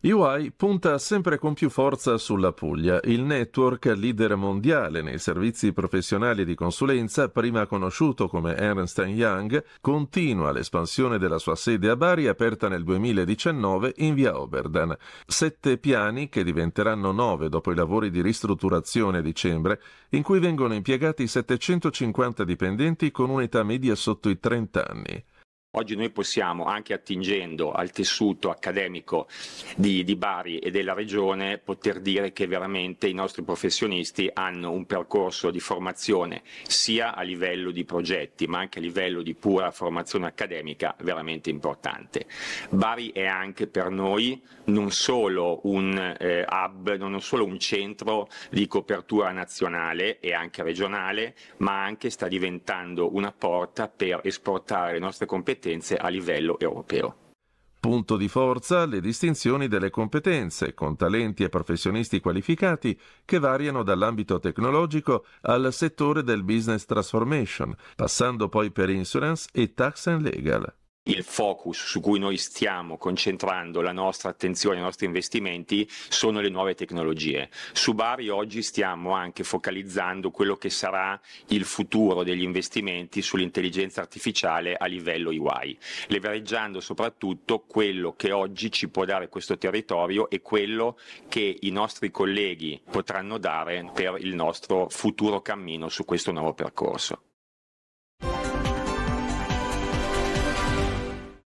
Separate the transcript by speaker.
Speaker 1: UI punta sempre con più forza sulla Puglia, il network leader mondiale nei servizi professionali di consulenza, prima conosciuto come Ernst Young, continua l'espansione della sua sede a Bari aperta nel 2019 in via Oberdan. Sette piani, che diventeranno nove dopo i lavori di ristrutturazione a dicembre, in cui vengono impiegati 750 dipendenti con un'età media sotto i 30 anni. Oggi noi
Speaker 2: possiamo, anche attingendo al tessuto accademico di, di, Bari e della regione, poter dire che veramente i nostri professionisti hanno un percorso di formazione sia a livello di progetti ma anche a livello di pura formazione accademica veramente importante. Bari è anche per noi non solo un eh, hub, non solo un centro di copertura nazionale e anche regionale, ma anche sta diventando una porta per esportare le nostre competenze competenze a livello
Speaker 1: europeo. Punto di forza le distinzioni delle competenze, con talenti e professionisti qualificati che variano dall'ambito tecnologico al settore del business transformation, passando poi per insurance e tax and legal
Speaker 2: il focus su cui noi stiamo concentrando la nostra attenzione, i nostri investimenti sono le nuove tecnologie. Su Bari oggi stiamo anche focalizzando quello che sarà il futuro degli investimenti sull'intelligenza artificiale a livello UI, levereggiando soprattutto quello che oggi ci può dare questo territorio e quello che i nostri colleghi potranno dare per il nostro futuro cammino su questo
Speaker 1: nuovo percorso.